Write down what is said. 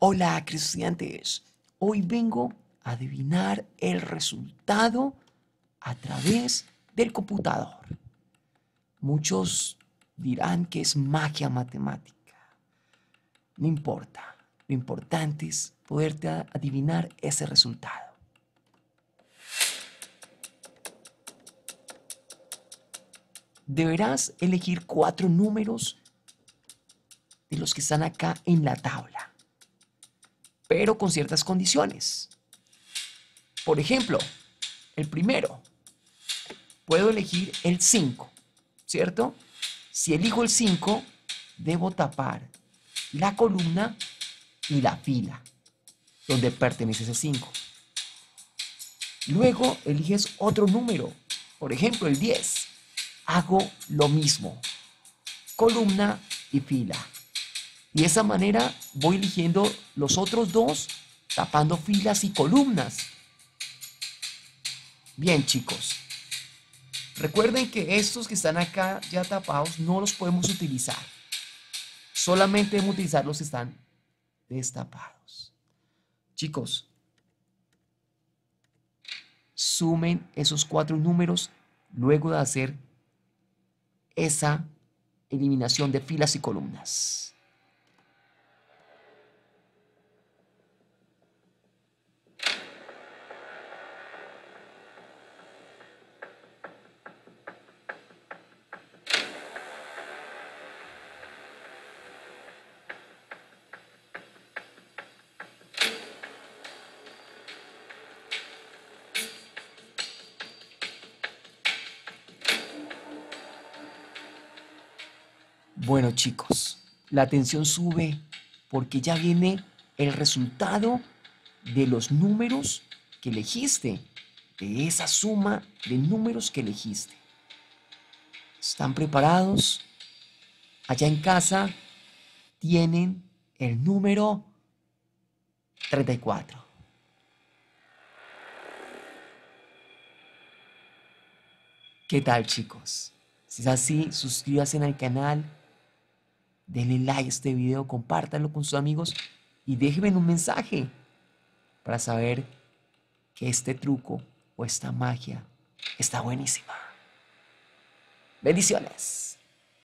Hola, creyentes. Hoy vengo a adivinar el resultado a través del computador. Muchos dirán que es magia matemática. No importa. Lo importante es poderte adivinar ese resultado. Deberás elegir cuatro números de los que están acá en la tabla pero con ciertas condiciones. Por ejemplo, el primero, puedo elegir el 5, ¿cierto? Si elijo el 5, debo tapar la columna y la fila donde pertenece ese 5. Luego eliges otro número, por ejemplo el 10. Hago lo mismo, columna y fila. Y de esa manera voy eligiendo los otros dos, tapando filas y columnas. Bien, chicos. Recuerden que estos que están acá ya tapados no los podemos utilizar. Solamente debemos utilizar los que están destapados. Chicos, sumen esos cuatro números luego de hacer esa eliminación de filas y columnas. Bueno chicos, la atención sube porque ya viene el resultado de los números que elegiste, de esa suma de números que elegiste. ¿Están preparados? Allá en casa tienen el número 34. ¿Qué tal chicos? Si es así, suscríbanse al canal Denle like a este video, compártanlo con sus amigos y déjenme un mensaje para saber que este truco o esta magia está buenísima. Bendiciones.